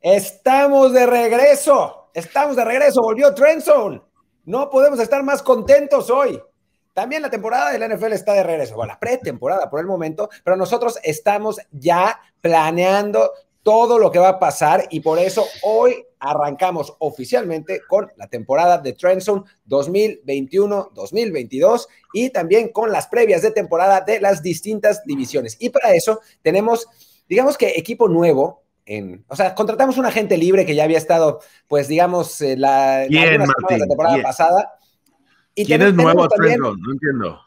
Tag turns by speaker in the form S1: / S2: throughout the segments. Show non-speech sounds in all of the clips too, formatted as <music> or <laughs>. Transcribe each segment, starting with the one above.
S1: Estamos de regreso, estamos de regreso, volvió Trend No podemos estar más contentos hoy. También la temporada de la NFL está de regreso, bueno, la pretemporada por el momento, pero nosotros estamos ya planeando todo lo que va a pasar y por eso hoy arrancamos oficialmente con la temporada de Trend 2021-2022 y también con las previas de temporada de las distintas divisiones. Y para eso tenemos, digamos que equipo nuevo, o sea, contratamos un agente libre que ya había estado, pues digamos, eh, la, temporada pasada. Y ¿Quién es nuevo No entiendo.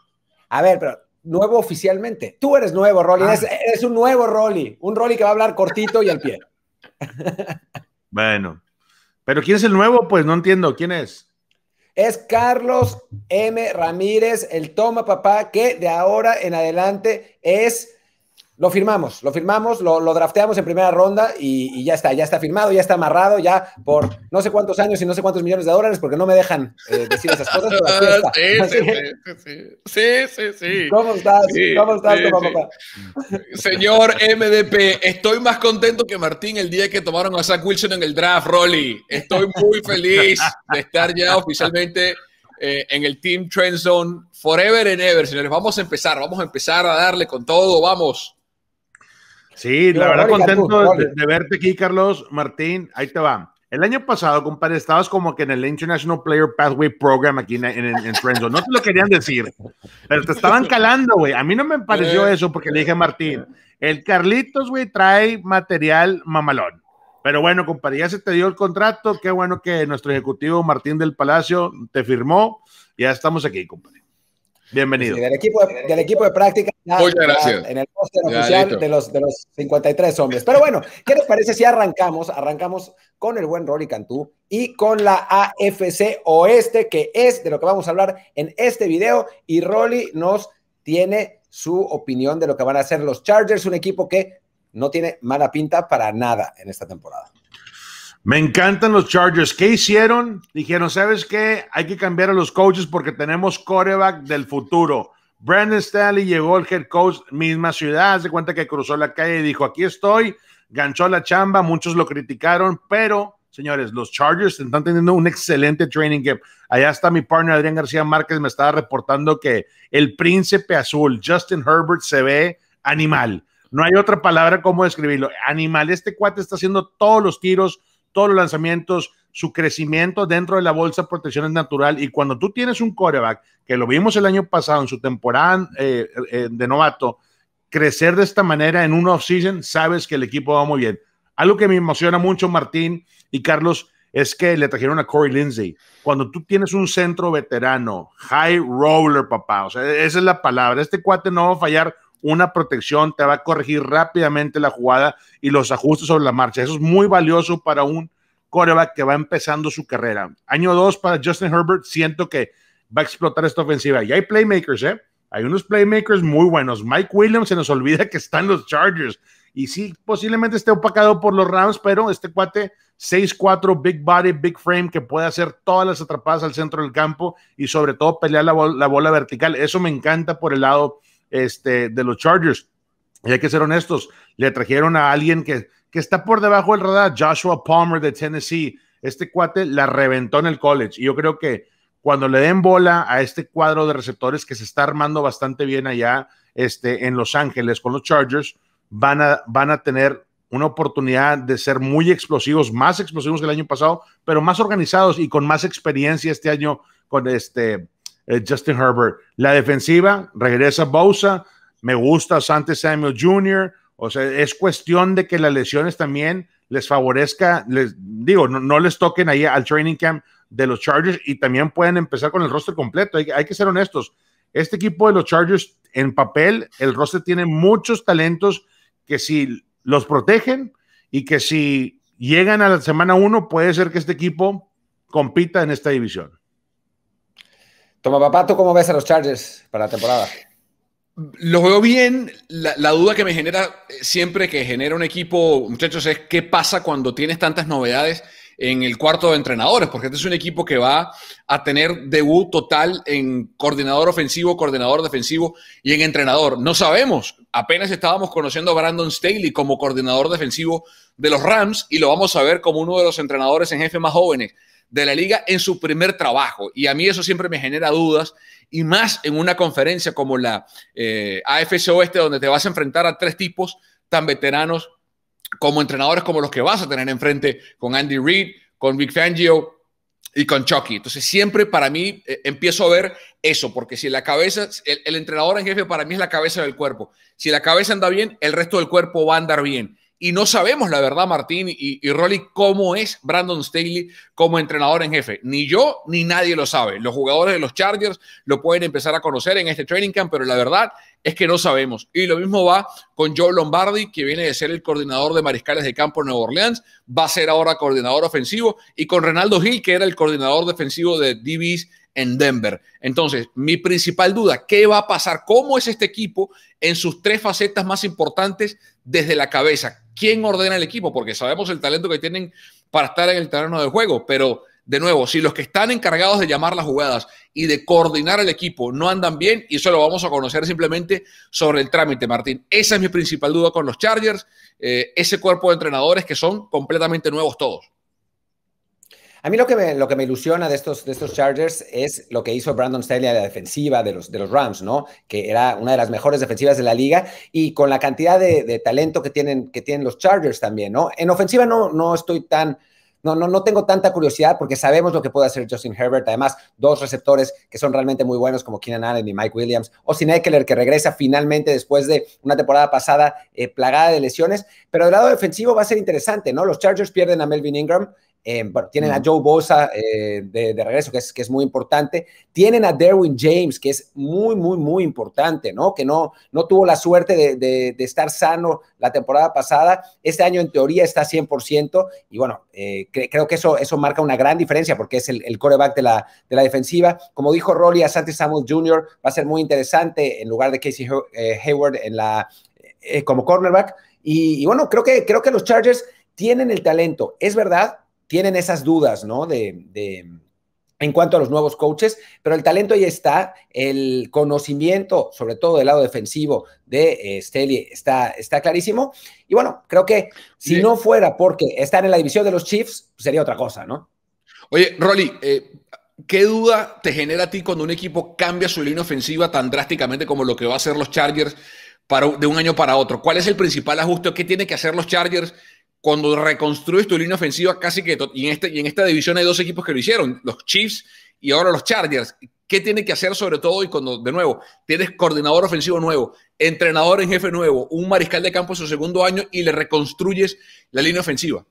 S1: A ver, pero nuevo oficialmente. Tú eres nuevo, Rolly. Ah. Es un nuevo Rolly. Un Rolly que va a hablar cortito y al pie.
S2: <laughs> bueno. Pero ¿quién es el nuevo? Pues no entiendo. ¿Quién es?
S1: Es Carlos M. Ramírez, el toma papá, que de ahora en adelante es lo firmamos, lo firmamos, lo, drafteamos en primera ronda y, ya está, ya está firmado, ya está amarrado, ya por no sé cuántos años y no sé cuántos millones de dólares, porque no me dejan eh, decir esas cosas. <laughs> sí,
S3: sí, sí, sí, ¿Cómo estás? ¿Cómo estás, Señor MDP, estoy más contento que Martín el día que tomaron a Zach Wilson en el draft, Rolly. Estoy muy feliz de estar ya oficialmente eh, en el Team Trend Zone Forever and Ever, señores. Vamos a empezar, vamos a empezar a darle con todo, vamos.
S2: Sí, la verdad contento de, verte aquí, Carlos Martín. Ahí te va. El año pasado, compadre, estabas como que en el International Player Pathway Program aquí en, en, No te lo querían decir, pero te estaban calando, güey. A mí no me pareció eh. eso porque le dije a Martín, el Carlitos, güey, trae material mamalón. Pero bueno, compadre, ya se te dio el contrato. Qué bueno que nuestro ejecutivo Martín del Palacio te firmó. Ya estamos aquí, compadre. Bienvenido.
S1: del, equipo de, del equipo de práctica. En el póster oficial de los, de los 53 hombres. Pero bueno, ¿qué les parece si arrancamos? Arrancamos con el buen Rory Cantú y con la AFC Oeste, que es de lo que vamos a hablar en este video. Y Rolly nos tiene su opinión de lo que van a hacer los Chargers, un equipo que no tiene mala pinta para nada en esta temporada.
S2: Me encantan los Chargers. ¿Qué hicieron? Dijeron, ¿sabes qué? Hay que cambiar a los coaches porque tenemos coreback del futuro. Brandon Stanley llegó al head coach, misma ciudad, se cuenta que cruzó la calle y dijo, aquí estoy, ganchó la chamba, muchos lo criticaron, pero señores, los Chargers están teniendo un excelente training camp. Allá está mi partner Adrián García Márquez, me estaba reportando que el príncipe azul, Justin Herbert, se ve animal. No hay otra palabra como describirlo. Animal, este cuate está haciendo todos los tiros todos los lanzamientos, su crecimiento dentro de la bolsa de protección es natural. Y cuando tú tienes un coreback, que lo vimos el año pasado en su temporada eh, eh, de novato, crecer de esta manera en un off-season, sabes que el equipo va muy bien. Algo que me emociona mucho, Martín y Carlos, es que le trajeron a Corey Lindsay. Cuando tú tienes un centro veterano, high roller, papá, o sea, esa es la palabra. Este cuate no va a fallar una protección, te va a corregir rápidamente la jugada y los ajustes sobre la marcha. Eso es muy valioso para un coreback que va empezando su carrera. Año 2 para Justin Herbert, siento que va a explotar esta ofensiva. Y hay playmakers, ¿eh? Hay unos playmakers muy buenos. Mike Williams se nos olvida que están los Chargers. Y sí, posiblemente esté opacado por los Rams, pero este cuate 6-4, big body, big frame, que puede hacer todas las atrapadas al centro del campo y sobre todo pelear la, la bola vertical. Eso me encanta por el lado este, de los Chargers. Y hay que ser honestos, le trajeron a alguien que, que está por debajo del radar, Joshua Palmer de Tennessee. Este cuate la reventó en el college. Y yo creo que cuando le den bola a este cuadro de receptores que se está armando bastante bien allá este, en Los Ángeles con los Chargers, van a, van a tener una oportunidad de ser muy explosivos, más explosivos que el año pasado, pero más organizados y con más experiencia este año con este Justin Herbert. La defensiva, regresa Bosa, me gusta Sante Samuel Jr., o sea, es cuestión de que las lesiones también les favorezca, les digo, no, les toquen ahí al training camp de los Chargers y también pueden empezar con el roster completo. Hay, que ser honestos. Este equipo de los Chargers en papel, el roster tiene muchos talentos que si los protegen y que si llegan a la semana uno puede ser que este equipo compita en esta división. Toma papá, ¿tú cómo ves a los Chargers para la temporada? Los veo bien.
S3: La, la, duda que me genera eh, siempre que genera un equipo, muchachos, es qué pasa cuando tienes tantas novedades en el cuarto de entrenadores, porque este es un equipo que va a tener debut total en coordinador ofensivo, coordinador defensivo y en entrenador. No sabemos, apenas estábamos conociendo a Brandon Staley como coordinador defensivo de los Rams y lo vamos a ver como uno de los entrenadores en jefe más jóvenes de la liga en su primer trabajo. Y a mí eso siempre me genera dudas, y más en una conferencia como la eh, AFC Oeste, donde te vas a enfrentar a tres tipos tan veteranos como entrenadores como los que vas a tener enfrente con Andy Reid, con Vic Fangio y con Chucky. Entonces siempre para mí eh, empiezo a ver eso, porque si la cabeza, el entrenador en jefe para mí es la cabeza del cuerpo. Si la cabeza anda bien, el resto del cuerpo va a andar bien y no sabemos la verdad, Martín y, y Rolly, cómo es Brandon Staley como entrenador en jefe. Ni yo ni nadie lo sabe. Los jugadores de los Chargers lo pueden empezar a conocer en este training camp, pero la verdad es que no sabemos. Y lo mismo va con Joe Lombardi, que viene de ser el coordinador de mariscales de campo en Nueva Orleans, va a ser ahora coordinador ofensivo, y con Renaldo Gil, que era el coordinador defensivo de DBs en Denver. Entonces, mi principal duda, ¿qué va a pasar? ¿Cómo es este equipo en sus tres facetas más importantes desde la cabeza? quién ordena el equipo, porque sabemos el talento que tienen para estar en el terreno de juego, pero de nuevo, si los que están encargados de llamar las jugadas y de coordinar el equipo no andan bien, y eso lo vamos a conocer simplemente sobre el trámite, Martín. Esa es mi principal duda con los Chargers, eh, ese cuerpo de entrenadores que son completamente nuevos todos.
S1: A mí lo que me, ilusiona de estos, Chargers es lo que hizo Brandon Staley a la defensiva de los, Rams, ¿no? Que era una de las mejores defensivas de la liga y con la cantidad de, talento que tienen, los Chargers también, ¿no? En ofensiva no, estoy tan... No, no, no tengo tanta curiosidad porque sabemos lo que puede hacer Justin Herbert. Además, dos receptores que son realmente muy buenos como Keenan Allen y Mike Williams. O Eckler que regresa finalmente después de una temporada pasada eh, plagada de lesiones. Pero del lado defensivo va a ser interesante, ¿no? Los Chargers pierden a Melvin Ingram. Eh, bueno, tienen a mm. Joe Bosa eh, de, regreso, que es, que es muy importante. Tienen a Derwin James, que es muy, muy, muy importante, ¿no? Que no, no tuvo la suerte de, estar sano la temporada pasada. Este año, en teoría, está 100%. Y bueno, eh, creo que eso, eso marca una gran diferencia porque es el, el coreback de la, de la defensiva. Como dijo Rolly, a Santi Samuel Jr. va a ser muy interesante en lugar de Casey Hayward en la, como cornerback. Y, y bueno, creo que, creo que los Chargers tienen el talento, es verdad, tienen esas dudas, ¿no? De, en cuanto a los nuevos coaches, pero el talento ya está, el conocimiento, sobre todo del lado defensivo de eh, stelly está, está clarísimo. Y bueno, creo que si no fuera porque están en la división de los Chiefs, pues, sería otra cosa, ¿no?
S3: Oye, Rolly, eh, ¿qué duda te genera a ti cuando un equipo cambia su línea ofensiva tan drásticamente como lo que va a hacer los Chargers de un año para otro? ¿Cuál es el principal ajuste? ¿Qué tienen que hacer los Chargers? cuando reconstruyes tu línea ofensiva casi que y en, este, y en esta división hay dos equipos que lo hicieron, los Chiefs y ahora los Chargers. ¿Qué tiene que hacer sobre todo? Y cuando, de nuevo, tienes coordinador ofensivo nuevo, entrenador en jefe nuevo, un mariscal de
S2: campo en su segundo año y le reconstruyes la línea ofensiva.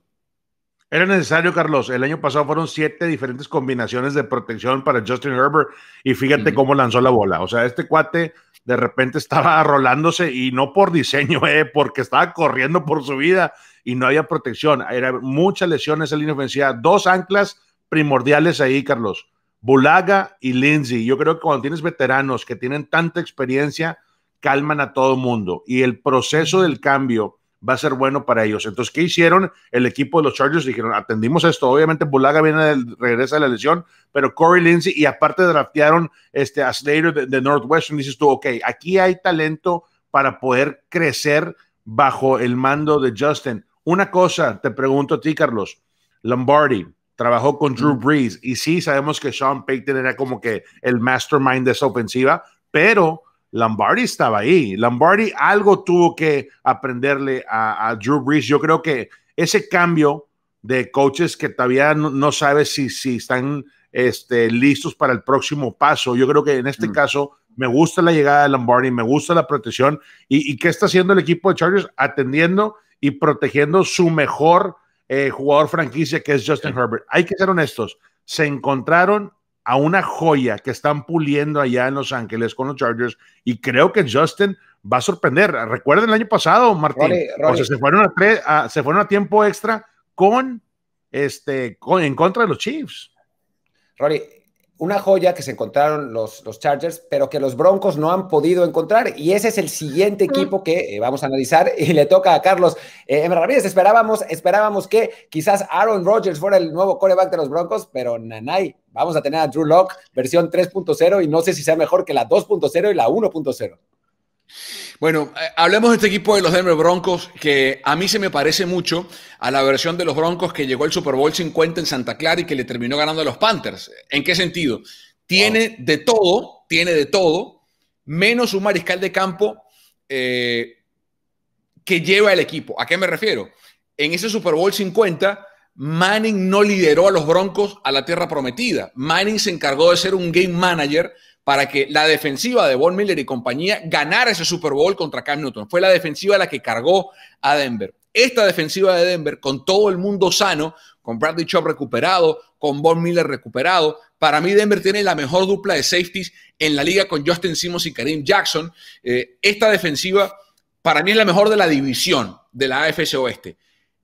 S2: Era necesario, Carlos. El año pasado fueron siete diferentes combinaciones de protección para Justin Herbert y fíjate cómo lanzó la bola. O sea, este cuate de repente estaba <laughs> rolándose y no por diseño, eh, porque estaba corriendo por su vida y no había protección. Era muchas lesiones en línea ofensiva. Dos anclas primordiales ahí, Carlos. Bulaga y Lindsay. Yo creo que cuando tienes veteranos que tienen tanta experiencia, calman a todo mundo. Y el proceso del cambio va a ser bueno para ellos. Entonces, ¿qué hicieron? El equipo de los Chargers dijeron, atendimos esto. Obviamente, Bulaga viene de regresa de la lesión, pero Corey Lindsey y aparte draftearon este, a Slater de, de Northwestern. Dices tú, ok, aquí hay talento para poder crecer bajo el mando de Justin. Una cosa, te pregunto a ti, Carlos. Lombardi trabajó con Drew mm. Brees y sí sabemos que Sean Payton era como que el mastermind de esa ofensiva, pero Lombardi estaba ahí. Lombardi algo tuvo que aprenderle a, Drew Brees. Yo creo que ese cambio de coaches que todavía no, sabe si, si están este, listos para el próximo paso. Yo creo que en este mm. caso me gusta la llegada de Lombardi, me gusta la protección. ¿Y, qué está haciendo el equipo de Chargers? Atendiendo y protegiendo su mejor eh, jugador franquicia, que es Justin Herbert. Hay que ser honestos. Se encontraron a una joya que están puliendo allá en Los Ángeles con los Chargers y creo que Justin va a sorprender. Recuerden el año pasado, Martín, se fueron a, se fueron a tiempo extra con este con, en contra de los Chiefs. Rory, una joya que se
S1: encontraron los, los, Chargers, pero que los Broncos no han podido encontrar. Y ese es el siguiente equipo que eh, vamos a analizar <laughs> y le toca a Carlos eh, Ramírez. Esperábamos, esperábamos que quizás Aaron Rodgers fuera el nuevo coreback de los Broncos, pero Nanay, vamos a tener a Drew Locke versión 3.0 y no sé si sea mejor que la 2.0 y la 1.0. Bueno,
S3: eh, hablemos de este equipo de los Denver Broncos, que a mí se me parece mucho a la versión de los Broncos que llegó al Super Bowl 50 en Santa Clara y que le terminó ganando a los Panthers. ¿En qué sentido? Tiene de todo, tiene de todo, menos un mariscal de campo eh, que lleva el equipo. ¿A qué me refiero? En ese Super Bowl 50, Manning no lideró a los Broncos a la tierra prometida. Manning se encargó de ser un game manager para que la defensiva de Von Miller y compañía ganara ese Super Bowl contra Cam Newton. Fue la defensiva la que cargó a Denver. Esta defensiva de Denver, con todo el mundo sano, con Bradley Chubb recuperado, con Von Miller recuperado, para mí Denver tiene la mejor dupla de safeties en la liga con Justin Simmons y Karim Jackson. Eh, esta defensiva, para mí, es la mejor de la división de la AFC Oeste.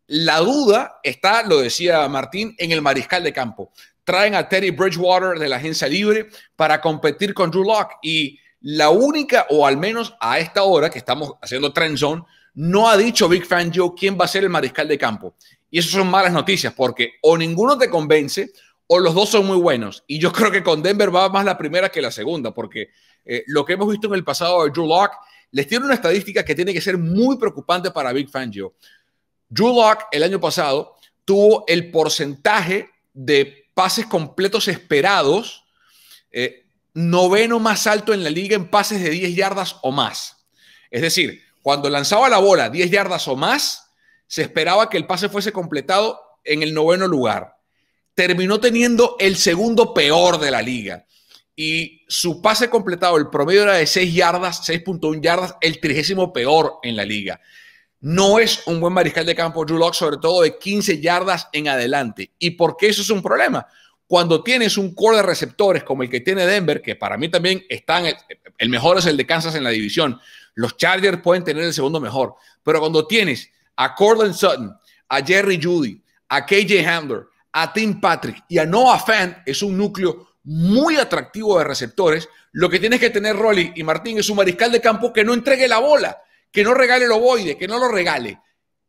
S3: La duda está, lo decía Martín, en el mariscal de campo traen a Teddy Bridgewater de la agencia libre para competir con Drew Locke. Y la única, o al menos a esta hora que estamos haciendo Trend Zone, no ha dicho Big Fan Joe quién va a ser el mariscal de campo. Y eso son malas noticias porque o ninguno te convence o los dos son muy buenos. Y yo creo que con Denver va más la primera que la segunda porque eh, lo que hemos visto en el pasado de Drew Locke les tiene una estadística que tiene que ser muy preocupante para Big Fan Joe. Drew Locke el año pasado tuvo el porcentaje de pases completos esperados, eh, noveno más alto en la liga en pases de 10 yardas o más. Es decir, cuando lanzaba la bola 10 yardas o más, se esperaba que el pase fuese completado en el noveno lugar. Terminó teniendo el segundo peor de la liga. Y su pase completado, el promedio era de 6 yardas, 6.1 yardas, el trigésimo peor en la liga no es un buen mariscal de campo Drew sobre todo de 15 yardas en adelante. ¿Y por qué eso es un problema? Cuando tienes un core de receptores como el que tiene Denver, que para mí también están, eh, eh, el mejor es el de Kansas en la división, los Chargers pueden tener el segundo mejor, pero cuando tienes a Cortland Sutton, a Jerry Judy, a KJ Handler, a Tim Patrick y a Noah Fan, es un núcleo muy atractivo de receptores. Lo que tienes que tener Rolly y Martín es un mariscal de campo que no entregue la bola que no regale lo ovoide, que no lo regale.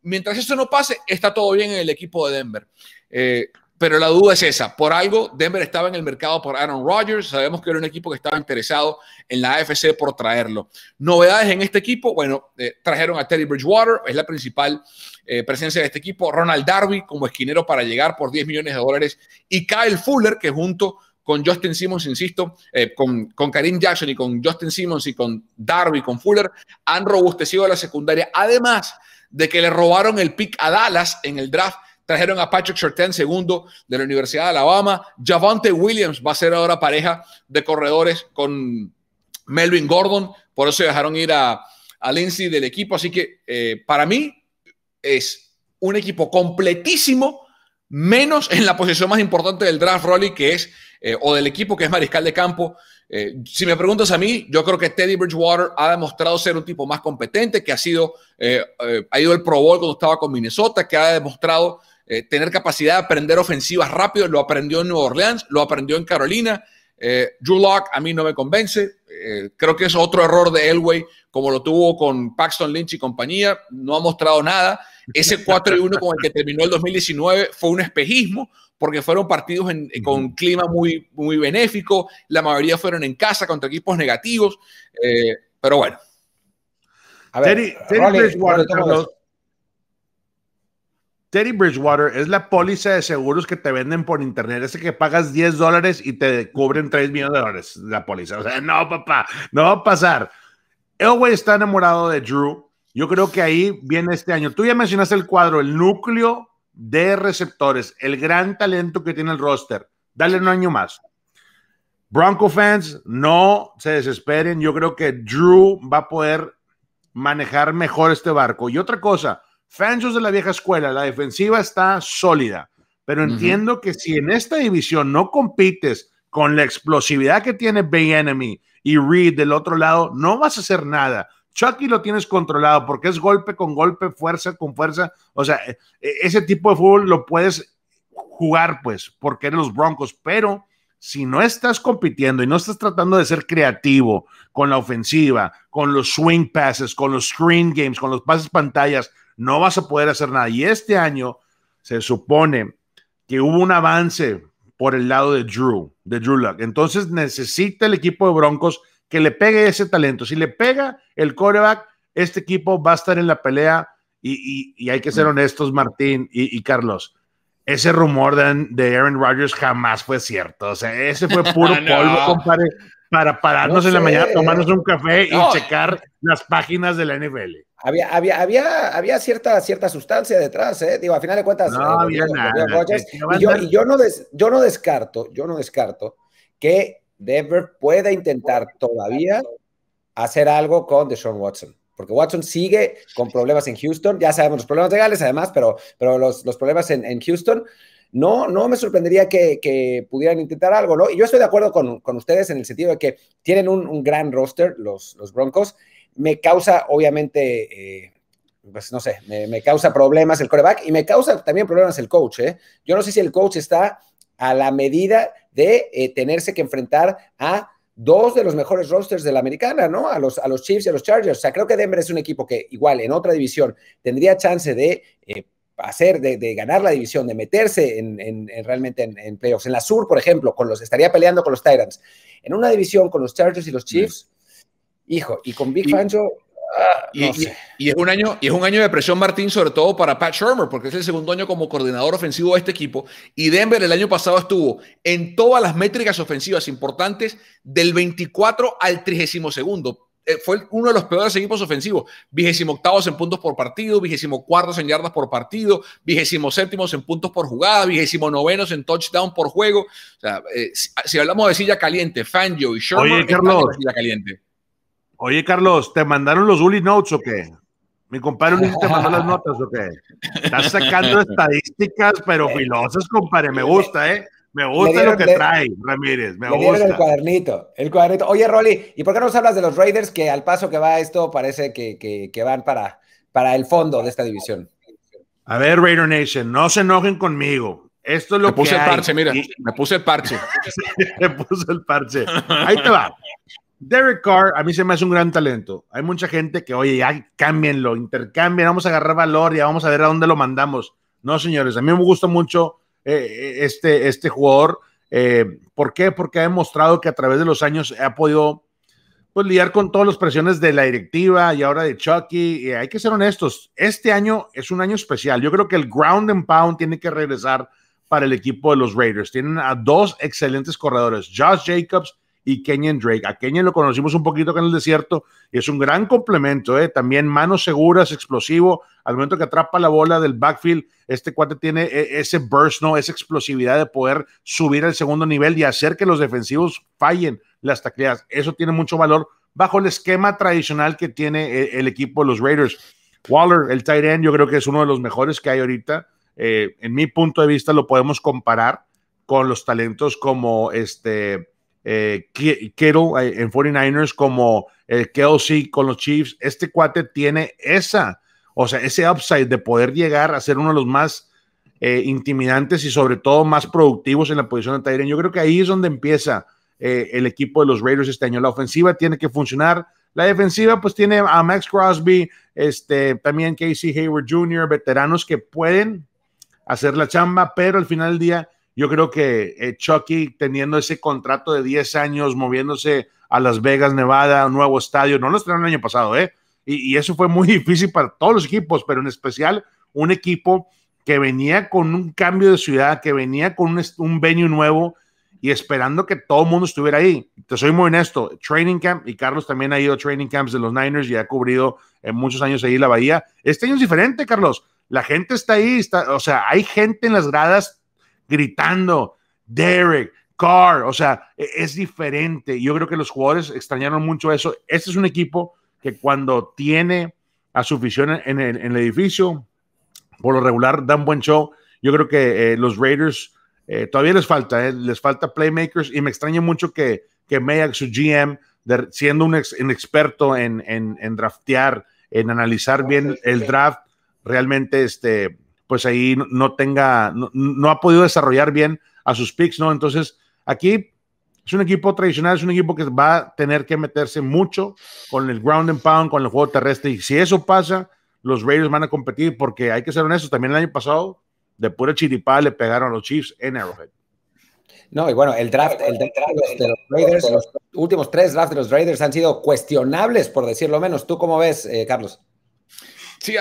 S3: Mientras eso no pase, está todo bien en el equipo de Denver. Eh, pero la duda es esa. Por algo, Denver estaba en el mercado por Aaron Rodgers. Sabemos que era un equipo que estaba interesado en la AFC por traerlo. Novedades en este equipo, bueno, eh, trajeron a Teddy Bridgewater, es la principal eh, presencia de este equipo. Ronald Darby como esquinero para llegar por 10 millones de dólares. Y Kyle Fuller, que junto con Justin Simmons, insisto, eh, con, con Karim Jackson y con Justin Simmons y con Darby, con Fuller, han robustecido la secundaria. Además de que le robaron el pick a Dallas en el draft trajeron a Patrick Shorten, segundo de la Universidad de Alabama. Javante Williams va a ser ahora pareja de corredores con Melvin Gordon. Por eso dejaron ir a, a Lindsay del equipo. Así que eh, para mí es un equipo completísimo menos en la posición más importante del draft, Rolly, que es, eh, o del equipo que es mariscal de campo. Eh, si me preguntas a mí, yo creo que Teddy Bridgewater ha demostrado ser un tipo más competente, que ha sido, eh, ha ido el Pro Bowl cuando estaba con Minnesota, que ha demostrado tener capacidad de aprender ofensivas rápido, lo aprendió en Nueva Orleans, lo aprendió en Carolina, eh, Drew a mí no me convence. Eh, creo que es otro error de Elway, como lo tuvo con Paxton Lynch y compañía. No ha mostrado nada. Ese 4 y 1 con el que terminó el 2019 fue un espejismo, porque fueron partidos eh, con clima muy, muy benéfico. La mayoría fueron en casa contra equipos negativos. Eh, pero bueno.
S2: A ver, Teddy Bridgewater es la póliza de seguros que te venden por internet. Ese que pagas 10 dólares y te cubren 3 millones de dólares la póliza. O sea, no, papá, no va a pasar. Elway está enamorado de Drew. Yo creo que ahí viene este año. Tú ya mencionaste el cuadro, el núcleo de receptores, el gran talento que tiene el roster. Dale un año más. Bronco fans, no se desesperen. Yo creo que Drew va a poder manejar mejor este barco. Y otra cosa, Fangio de la vieja escuela, la defensiva está sólida, pero entiendo que si en esta división no compites con la explosividad que tiene Bay Enemy y Reed del otro lado, no vas a hacer nada. Chucky lo tienes controlado porque es golpe con golpe, fuerza con fuerza. O sea, e, e, ese tipo de fútbol lo puedes jugar, pues, porque eres los Broncos, pero si no estás compitiendo y no estás tratando de ser creativo con la ofensiva, con los swing passes, con los screen games, con los pases pantallas, no vas a poder hacer nada. Y este año se supone que hubo un avance por el lado de Drew, de Drew Luck. Entonces necesita el equipo de Broncos que le pegue ese talento. Si le pega el coreback, este equipo va a estar en la pelea. Y, hay que ser mm. honestos, Martín y, Carlos. Ese rumor de, Aaron Rodgers jamás fue cierto. O sea, ese fue <laughs> puro ah, polvo, compadre para pararnos en la mañana, tomarnos un café y checar las páginas de la NFL.
S1: Había, había, había, había cierta, cierta sustancia detrás, ¿eh? Digo, a final de cuentas, no eh, había nada, y, yo, no yo no descarto, yo no descarto que Denver pueda intentar todavía hacer algo con Deshaun Watson porque Watson sigue con problemas en Houston, ya sabemos los problemas legales además, pero, pero los, los problemas en, en Houston, no, no me sorprendería que, pudieran intentar algo, ¿no? Y yo estoy de acuerdo con, ustedes en el sentido de que tienen un, gran roster, los, Broncos. Me causa, obviamente, eh, pues no sé, me, causa problemas el coreback y me causa también problemas el coach, ¿eh? Yo no sé si el coach está a la medida de eh, tenerse que enfrentar a dos de los mejores rosters de la americana, ¿no? A los, a los Chiefs y a los Chargers. O sea, creo que Denver es un equipo que igual en otra división tendría chance de eh, hacer, de, ganar la división, de meterse en, realmente en, playoffs. En la Sur, por ejemplo, con los, estaría peleando con los tyrants En una división con los Chargers y los Chiefs, hijo, y con Big fanjo ah, y,
S3: es un año, y es un año de presión, Martín, sobre todo para Pat Shermer, porque es el segundo año como coordinador ofensivo de este equipo. Y Denver el año pasado estuvo en todas las métricas ofensivas importantes del 24 al 32 eh, fue uno de los peores equipos ofensivos. Vigésimo octavos en puntos por partido, vigésimo cuartos en yardas por partido, vigésimo séptimos en puntos por jugada, vigésimo novenos en touchdown por juego. O sea, eh, si, hablamos de silla caliente, Fangio y Sherman, Oye, Carlos,
S2: silla caliente. Oye, Carlos, ¿te mandaron los Uli Notes o qué? Mi compadre te mandó las <laughs> notas o qué? Estás sacando estadísticas, pero eh, filosas, compadre, me gusta, ¿eh? Me gusta lo que trae Ramírez, me gusta. el
S1: cuadernito, el cuadernito. Oye, Rolly, ¿y por qué no nos hablas de los Raiders que al paso que va esto parece que, van
S2: para, para el fondo de esta división? A ver, Raider Nation, no se enojen conmigo. Esto es lo me puse el parche, mira, me puse el parche. <laughs> me puse el parche. Ahí te va. Derek Carr, a mí se me hace un gran talento. Hay mucha gente que, oye, ya cámbienlo, intercambien, vamos a agarrar valor, ya vamos a ver a dónde lo mandamos. No, señores, a mí me gusta mucho eh, eh, este, este jugador. Eh, ¿Por qué? Porque ha demostrado que a través de los años ha podido pues, lidiar con todas las presiones de la directiva y ahora de Chucky. Y hay que ser honestos, este año es un año especial. Yo creo que el ground and pound tiene que regresar para el equipo de los Raiders. Tienen a dos excelentes corredores, Josh Jacobs y Kenyon Drake. A Kenyon lo conocimos un poquito con en el desierto y es un gran complemento, ¿eh? también manos seguras, explosivo. Al momento que atrapa la bola del backfield, este cuate tiene e, ese burst, ¿no? esa explosividad de poder subir al segundo nivel y hacer que los defensivos fallen las tacleadas. Eso tiene mucho valor bajo el esquema tradicional que tiene eh, el, equipo de los Raiders. Waller, el tight end, yo creo que es uno de los mejores que hay ahorita. Eh, en mi punto de vista lo podemos comparar con los talentos como este eh, Kittle eh, en 49ers como el eh, Kelsey con los Chiefs. Este cuate tiene esa, o sea, ese upside de poder llegar a ser uno de los más eh, intimidantes y sobre todo más productivos en la posición de Tyrion. Yo creo que ahí es donde empieza el equipo de los Raiders este año. La ofensiva tiene que funcionar. La defensiva pues tiene a Max Crosby, este, también Casey Hayward Jr., veteranos que pueden hacer la chamba, pero al final del día yo creo que eh, Chucky teniendo ese contrato de 10 años, moviéndose a Las Vegas, Nevada, un nuevo estadio, no lo estrenaron el año pasado, ¿eh? Y, eso fue muy <laughs> difícil para todos los equipos, pero en especial un equipo que venía con un cambio de ciudad, que venía con un, un venue nuevo y esperando que todo el mundo estuviera ahí. Te soy muy honesto, Training Camp, y Carlos también ha ido a Training Camps de los Niners y ha cubrido en muchos años ahí la Bahía. Este año es diferente, Carlos. La gente está ahí, está, o sea, hay gente en las gradas gritando, Derek, Carr, o sea, e, es diferente. Yo creo que los jugadores extrañaron mucho eso. Este es un equipo que cuando tiene a su afición en el, edificio, por lo regular dan buen show. Yo creo que eh, los Raiders eh, todavía les falta, eh, les falta playmakers y me extraña mucho que, que Mayak, su GM, siendo un, experto en, en, draftear, en analizar bien el draft, realmente este, pues ahí no tenga, no, ha podido desarrollar bien a sus picks, ¿no? Entonces, aquí es un equipo tradicional, es un equipo que va a tener que meterse mucho con el ground and pound, con el juego terrestre, y si eso pasa, los Raiders van a competir, porque hay que ser honestos, también el año pasado, de pura chiripada le pegaron a los Chiefs en Arrowhead. No, y bueno, el draft, el draft de los Raiders, los
S1: últimos tres drafts de los Raiders han sido cuestionables, por decirlo menos. ¿Tú cómo ves, eh, Carlos?
S3: Sí,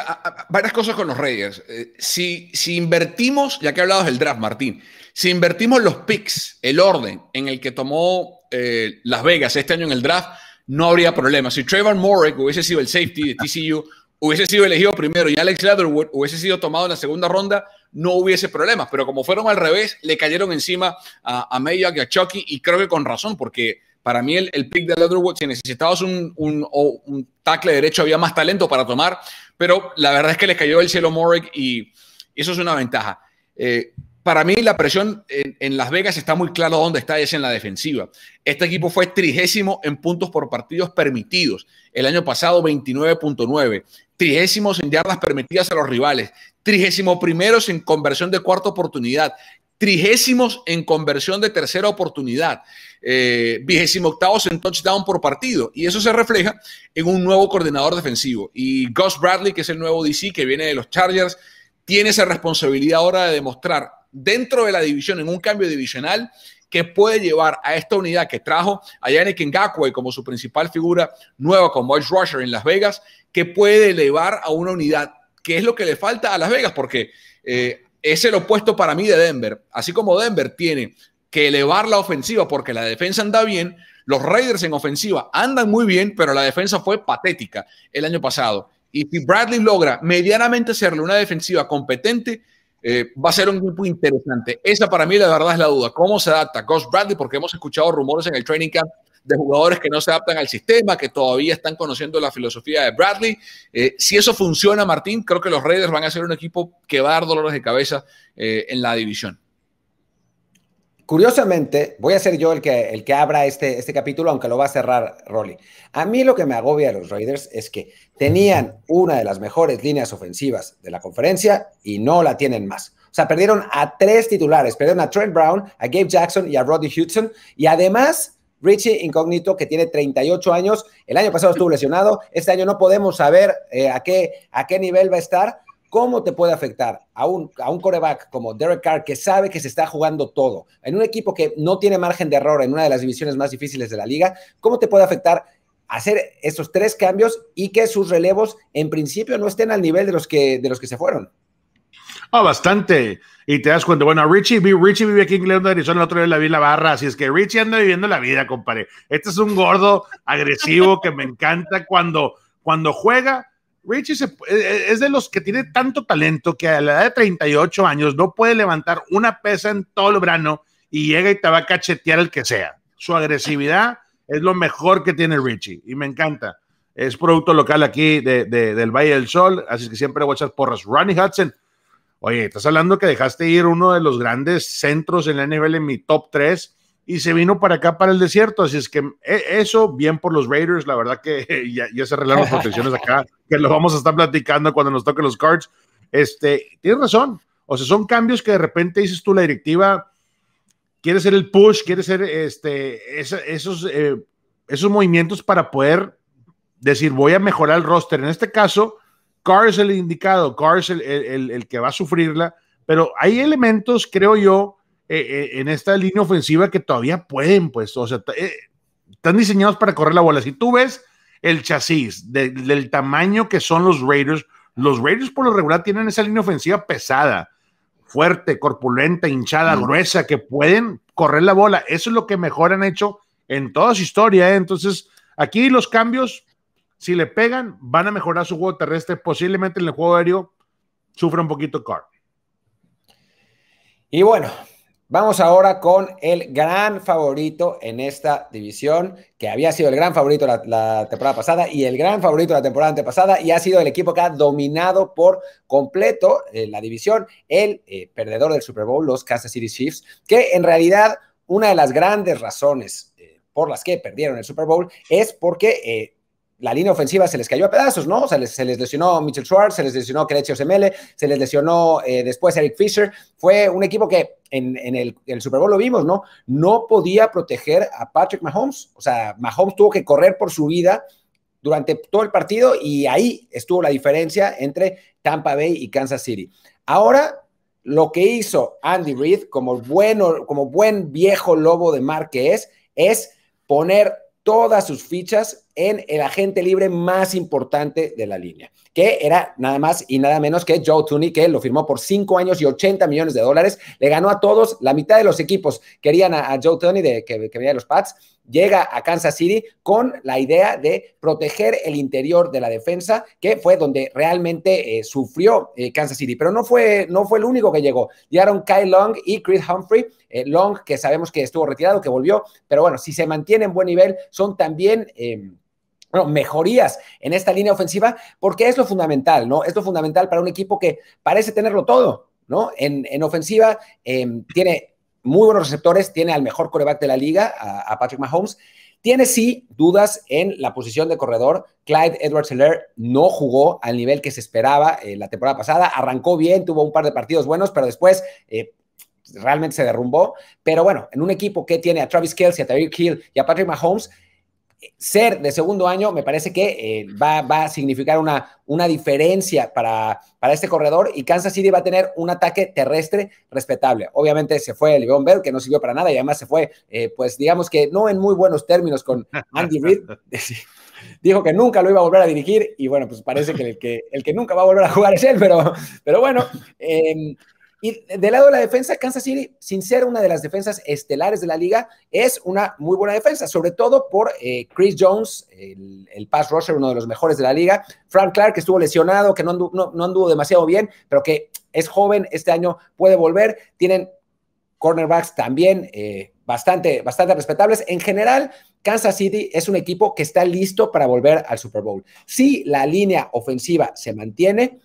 S3: varias cosas con los Raiders. Eh, si, si invertimos, ya que hablabas del draft, Martín, si invertimos los picks, el orden en el que tomó eh, Las Vegas este año en el draft, no habría problemas. Si Trevor Morick hubiese sido el safety de TCU, hubiese sido elegido primero y Alex Leatherwood hubiese sido tomado en la segunda ronda, no hubiese problemas. Pero como fueron al revés, le cayeron encima a, a y a Chucky, y creo que con razón, porque para mí el, pick de Leatherwood, si necesitabas un tackle derecho, había más talento para tomar. Pero la verdad es que le cayó el cielo Morrick y eso es una ventaja. Eh, para mí la presión en, Las Vegas está muy claro dónde está, es en la defensiva. Este equipo fue trigésimo en puntos por partidos permitidos. El año pasado 29.9, trigésimos en yardas permitidas a los rivales, trigésimo primeros en conversión de cuarta oportunidad, trigésimos en conversión de tercera oportunidad, eh, vigésimo octavos en touchdown por partido. Y eso se refleja en un nuevo coordinador defensivo. Y Gus Bradley, que es el nuevo DC que viene de los Chargers, tiene esa responsabilidad ahora de demostrar dentro de la división, en un cambio divisional, que puede llevar a esta unidad que trajo a Yannick Ngakwe como su principal figura nueva con Edge Rusher en Las Vegas, que puede elevar a una unidad que es lo que le falta a Las Vegas, porque eh, es el opuesto para mí de Denver. Así como Denver tiene que elevar la ofensiva porque la defensa anda bien, los Raiders en ofensiva andan muy bien, pero la defensa fue patética el año pasado. Y si Bradley logra medianamente hacerle una defensiva competente, eh, va a ser un grupo interesante. Esa para mí la verdad es la duda. ¿Cómo se adapta Ghost Bradley? Porque hemos escuchado rumores en el training camp de jugadores que no se adaptan al sistema, que todavía están conociendo la filosofía de Bradley. Eh, si eso funciona, Martín, creo que los Raiders van a ser un equipo que va a dar dolores de cabeza eh, en la división.
S1: Curiosamente, voy a ser yo el que, el que abra este, este capítulo, aunque lo va a cerrar Rolly. A mí lo que me agobia a los Raiders es que tenían una de las mejores líneas ofensivas de la conferencia y no la tienen más. O sea, perdieron a tres titulares, perdieron a Trent Brown, a Gabe Jackson y a Roddy Hudson. Y además Richie Incógnito, que tiene 38 años, el año pasado estuvo lesionado, este año no podemos saber eh, a, qué, a qué nivel va a estar, ¿Cómo te puede afectar a un, a un coreback como Derek Carr, que sabe que se está jugando todo, en un equipo que no tiene margen de error, en una de las divisiones más difíciles de la liga? ¿Cómo te puede afectar hacer estos tres cambios y que sus relevos en principio no estén al nivel de los que, de los que se fueron?
S2: Ah, bastante. Y te das cuenta, bueno, Richie, Richie vive aquí en de Arizona, el otro día la vi en la barra, así es que Richie anda viviendo la vida, compadre. Este es un gordo agresivo que me encanta cuando, cuando juega. Richie eh, eh, es de los que tiene tanto talento que a la edad de 38 años no puede levantar una pesa en todo el verano y llega y te va a cachetear el que sea. Su agresividad es lo mejor que tiene Richie y me encanta. Es producto local aquí de, del Valle del Sol, así es que siempre voy a echar porras. Ronnie Hudson, Oye, estás hablando que dejaste ir uno de los grandes centros en la NFL en mi top 3 y se vino para acá, para el desierto. Así es que e, eso, bien por los Raiders, la verdad que <laughs> ya, se arreglaron las protecciones acá, que lo vamos a estar platicando cuando nos toquen los cards. Este, tienes razón. O sea, son cambios que de repente dices tú, la directiva quiere ser el push, quiere ser este, esos, eh, esos movimientos para poder decir, voy a mejorar el roster. En este caso, Carr el indicado, Carr el, que va a sufrirla, pero hay elementos, creo yo, eh, eh, en esta línea ofensiva que todavía pueden, pues, o sea, eh, están diseñados para correr la bola. Si tú ves el chasis del tamaño que son los Raiders, los Raiders por lo regular tienen esa línea ofensiva pesada, fuerte, corpulenta, hinchada, gruesa, que pueden correr la bola. Eso es lo que mejor han hecho en toda su historia. Entonces, aquí los cambios si le pegan, van a mejorar su juego terrestre. Posiblemente en el juego aéreo sufra un poquito Carr. Y
S1: bueno, vamos ahora con el gran favorito en esta división, que había sido el gran favorito la, temporada pasada y el gran favorito la temporada antepasada, y ha sido el equipo que ha dominado por completo eh, la división, el eh, perdedor del Super Bowl, los Kansas City Chiefs, que en realidad una de las grandes razones eh, por las que perdieron el Super Bowl es porque la línea ofensiva se les cayó a pedazos, ¿no? Se les, se les lesionó Mitchell Schwartz, se les lesionó Kelechi Semele, se les lesionó eh, después Eric Fisher. Fue un equipo que en, el, Super Bowl lo vimos, ¿no? No podía proteger a Patrick Mahomes. O sea, Mahomes tuvo que correr por su vida durante todo el partido y ahí estuvo la diferencia entre Tampa Bay y Kansas City. Ahora, lo que hizo Andy Reid como, bueno, como buen viejo lobo de mar que es, es poner todas sus fichas en el agente libre más importante de la línea, que era nada más y nada menos que Joe Tooney, que lo firmó por cinco años y 80 millones de dólares. Le ganó a todos, la mitad de los equipos querían a, Joe Tooney de, que, venía de los Pats. Llega a Kansas City con la idea de proteger el interior de la defensa, que fue donde realmente eh, sufrió eh, Kansas City. Pero no fue, no fue el único que llegó. Llegaron Kyle Long y Chris Humphrey. Eh, Long, que sabemos que estuvo retirado, que volvió, pero bueno, si se mantiene en buen nivel, son también... Em, mejorías en esta línea ofensiva, porque es lo fundamental, ¿no? Es lo fundamental para un equipo que parece tenerlo todo, ¿no? En, ofensiva em, tiene muy buenos receptores, tiene al mejor coreback de la liga, a, Patrick Mahomes. Tiene sí dudas en la posición de corredor. Clyde Edwards Heller no jugó al nivel que se esperaba eh, la temporada pasada. Arrancó bien, tuvo un par de partidos buenos, pero después eh, realmente se derrumbó. Pero bueno, en un equipo que tiene a Travis Kelsey, a Tyreek Hill y a Patrick Mahomes, ser de segundo año me parece que eh, va, a significar una, una diferencia para, para, este corredor y Kansas City va a tener un ataque terrestre respetable. Obviamente se fue León Bell, que no sirvió para nada y además se fue, eh, pues digamos que no en muy buenos términos con Andy Reid. <laughs> <laughs> Dijo que nunca lo iba a volver a dirigir y bueno, pues parece que el que, el que nunca va a volver a jugar es él, pero, pero bueno. Em, y del lado de la defensa, Kansas City, sin ser una de las defensas estelares de la liga, es una muy buena defensa, sobre todo por eh, Chris Jones, el, pass rusher, uno de los mejores de la liga, Frank Clark, que estuvo lesionado, que no anduvo, demasiado bien, pero que es joven, este año puede volver. Tienen cornerbacks también eh, bastante, bastante respetables. En general, Kansas City es un equipo que está listo para volver al Super Bowl. Si la línea ofensiva se mantiene,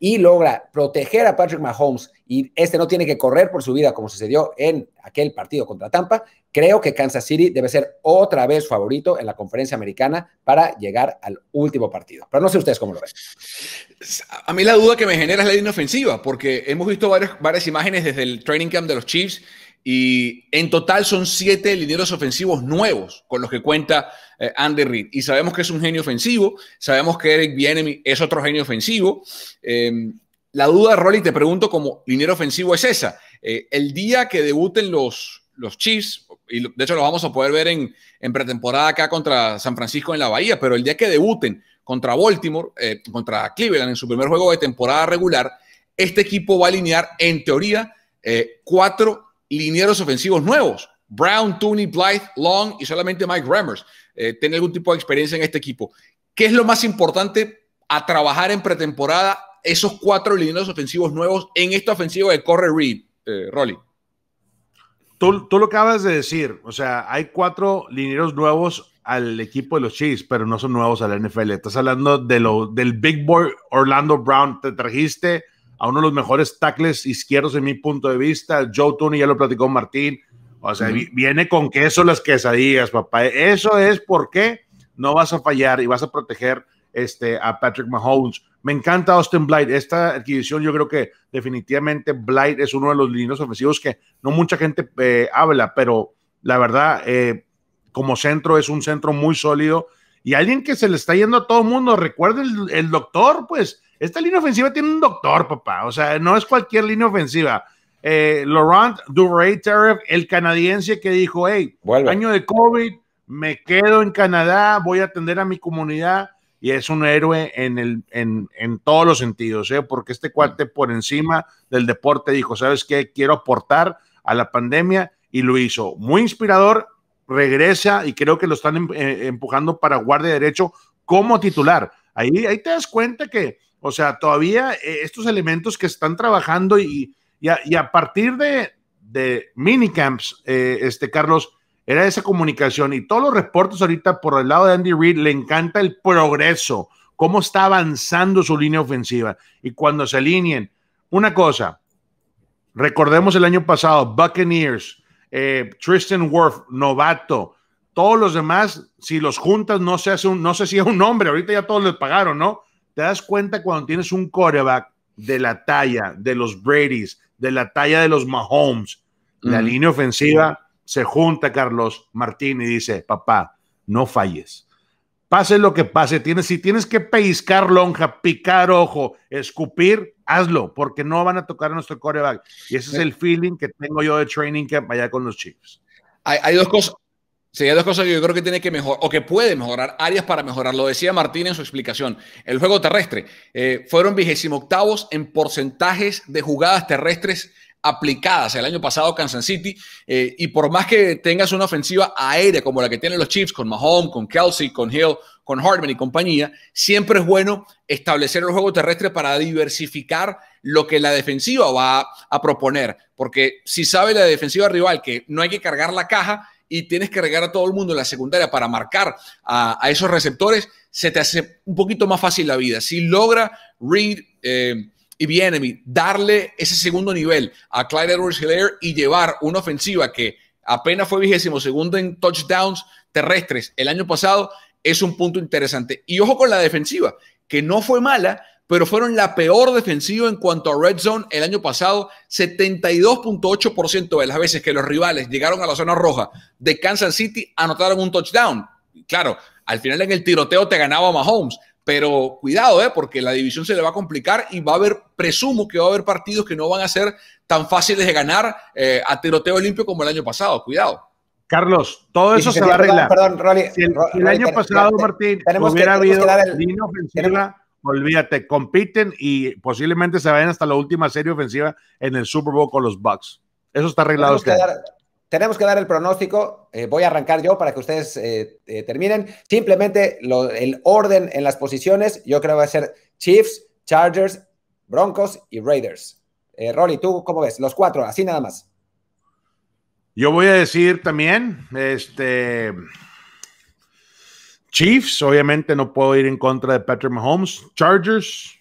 S1: y logra proteger a Patrick Mahomes y este no tiene que correr por su vida como sucedió en aquel partido contra Tampa, creo que Kansas City debe ser otra vez favorito en la conferencia americana para llegar al último partido. Pero no sé ustedes cómo lo ven.
S3: A mí la duda que me genera es la línea ofensiva, porque hemos visto varias imágenes desde el training camp de los Chiefs y en total son siete linieros ofensivos nuevos con los que cuenta eh, Andy Reid. Y sabemos que es un genio ofensivo, sabemos que Eric Bienemi es otro genio ofensivo. Em, la duda, Rolly, te pregunto como liniero ofensivo es esa. Eh, el día que debuten los, los Chiefs, y de hecho lo vamos a poder ver en, en, pretemporada acá contra San Francisco en la Bahía, pero el día que debuten contra Baltimore, eh, contra Cleveland en su primer juego de temporada regular, este equipo va a alinear, en teoría, cuatro linieros ofensivos nuevos. Brown, Tooney, Blythe, Long y solamente Mike Rammers eh, tiene algún tipo de experiencia en este equipo. ¿Qué es lo más importante a trabajar en pretemporada esos cuatro lineros ofensivos nuevos en esta ofensivo de Corre Reed, eh, Rolly?
S2: Tú, lo acabas de decir, o sea, hay cuatro lineros nuevos al equipo de los Chiefs, pero no son nuevos a la NFL. Estás hablando de lo, del Big Boy Orlando Brown. Te trajiste a uno de los mejores tackles izquierdos en mi punto de vista. Joe Tooney ya lo platicó Martín. O sea, viene con queso las quesadillas, papá. Eso es porque no vas a fallar y vas a proteger este, a Patrick Mahomes. Me encanta Austin Blight. Esta adquisición, yo creo que definitivamente Blight es uno de los líneas ofensivos que no mucha gente eh, habla, pero la verdad, eh, como centro, es un centro muy sólido. Y alguien que se le está yendo a todo el mundo, recuerden el doctor, pues esta línea ofensiva tiene un doctor, papá. O sea, no es cualquier línea ofensiva. Eh, Laurent Duvray el canadiense que dijo, hey, año de COVID, me quedo en Canadá, voy a atender a mi comunidad y es un héroe en, el, en, todos los sentidos, ¿eh? porque este cuate por encima del deporte dijo, ¿sabes qué? Quiero aportar a la pandemia y lo hizo. Muy inspirador, regresa y creo que lo están em, eh, empujando para guardia derecho como titular. Ahí, ahí te das cuenta que, o sea, todavía estos elementos que están trabajando y, y a, partir de, minicamps, eh, este, Carlos, era esa comunicación y todos los reportes ahorita por el lado de Andy Reid le encanta el progreso, cómo está avanzando su línea ofensiva. Y cuando se alineen, una cosa, recordemos el año pasado, Buccaneers, eh, Tristan Worth, novato, todos los demás, si los juntas, no se, hace un, no sé si es un nombre, ahorita ya todos les pagaron, ¿no? Te das cuenta cuando tienes un coreback de la talla de los Brady's, de la talla de los Mahomes. La línea ofensiva se junta Carlos Martín y dice, papá, no falles. Pase lo que pase, tienes, si tienes que peiscar lonja, picar ojo, escupir, hazlo, porque no van a tocar a nuestro coreback. Y ese es eh. el feeling que tengo yo de training camp allá con los Chiefs. hay dos cosas, Sería dos cosas que yo creo que tiene que
S3: mejorar o que puede mejorar, áreas para mejorar. Lo decía Martín en su explicación. El juego terrestre eh, fueron vigésimo octavos en porcentajes de jugadas terrestres aplicadas el año pasado Kansas City. Eh, y por más que tengas una ofensiva aérea como la que tienen los Chiefs con Mahomes, con Kelsey, con Hill, con Hartman y compañía, siempre es bueno establecer el juego terrestre para diversificar lo que la defensiva va a proponer. Porque si sabe la defensiva rival que no hay que cargar la caja, y tienes que regar a todo el mundo en la secundaria para marcar a, esos receptores, se te hace un poquito más fácil la vida. Si logra Reed eh, y Bienemy darle ese segundo nivel a Clyde Edwards Hilaire y llevar una ofensiva que apenas fue vigésimo segundo en touchdowns terrestres el año pasado, es un punto interesante. Y ojo con la defensiva, que no fue mala, pero fueron la peor defensiva en cuanto a red zone el año pasado. 72.8% de las veces que los rivales llegaron a la zona roja de Kansas City anotaron un touchdown. Claro, al final en el tiroteo te ganaba Mahomes, pero cuidado, ¿eh? porque la división se le va a complicar y va a haber, presumo que va a haber partidos que no van a ser tan fáciles de ganar eh, a tiroteo limpio como el año pasado. Cuidado. Carlos, todo eso se va a arreglar. Perdón,
S2: el, año pasado, Martín, tenemos que, ofensiva. Olvídate, compiten y posiblemente se vayan hasta la última serie ofensiva en el Super Bowl con los Bucks. Eso está arreglado. Tenemos, que, este dar,
S1: tenemos que dar el pronóstico. Eh, voy a arrancar yo para que ustedes eh, eh, terminen. Simplemente el orden en las posiciones, yo creo que va a ser Chiefs, Chargers, Broncos y Raiders. Rolly, ¿tú cómo ves? Los cuatro, así nada más.
S2: Yo voy a decir también, este, Chiefs, obviamente no puedo ir en contra de Patrick Mahomes. Chargers,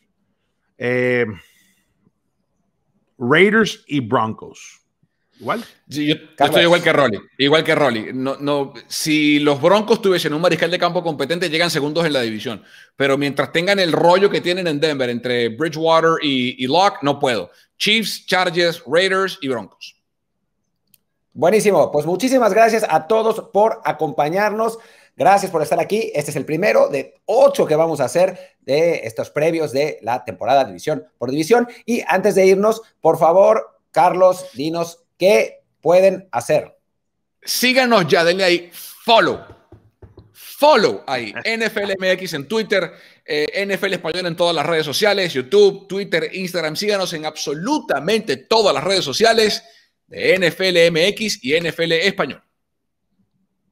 S2: eh, Raiders y Broncos.
S3: Igual. estoy igual que Rolly. Igual que Rolly. No, si los Broncos tuviesen un mariscal de campo competente, llegan segundos en la división. Pero mientras tengan el rollo que tienen en Denver entre Bridgewater y, y Locke, no puedo. Chiefs, Chargers, Raiders y Broncos.
S1: Buenísimo. Pues muchísimas gracias a todos por acompañarnos. Gracias por estar aquí. Este es el primero de ocho que vamos a hacer de estos previos de la temporada división por división. Y antes de irnos, por favor, Carlos, dinos qué pueden hacer. Síganos ya, denle ahí follow.
S3: Follow ahí, <laughs> NFLMX en Twitter, eh, NFL Español en todas las redes sociales, YouTube, Twitter, Instagram. Síganos en absolutamente todas las redes sociales de
S1: NFLMX y NFL Español.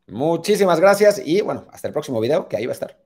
S1: Muchísimas gracias y bueno,
S2: hasta el próximo video que ahí va a estar.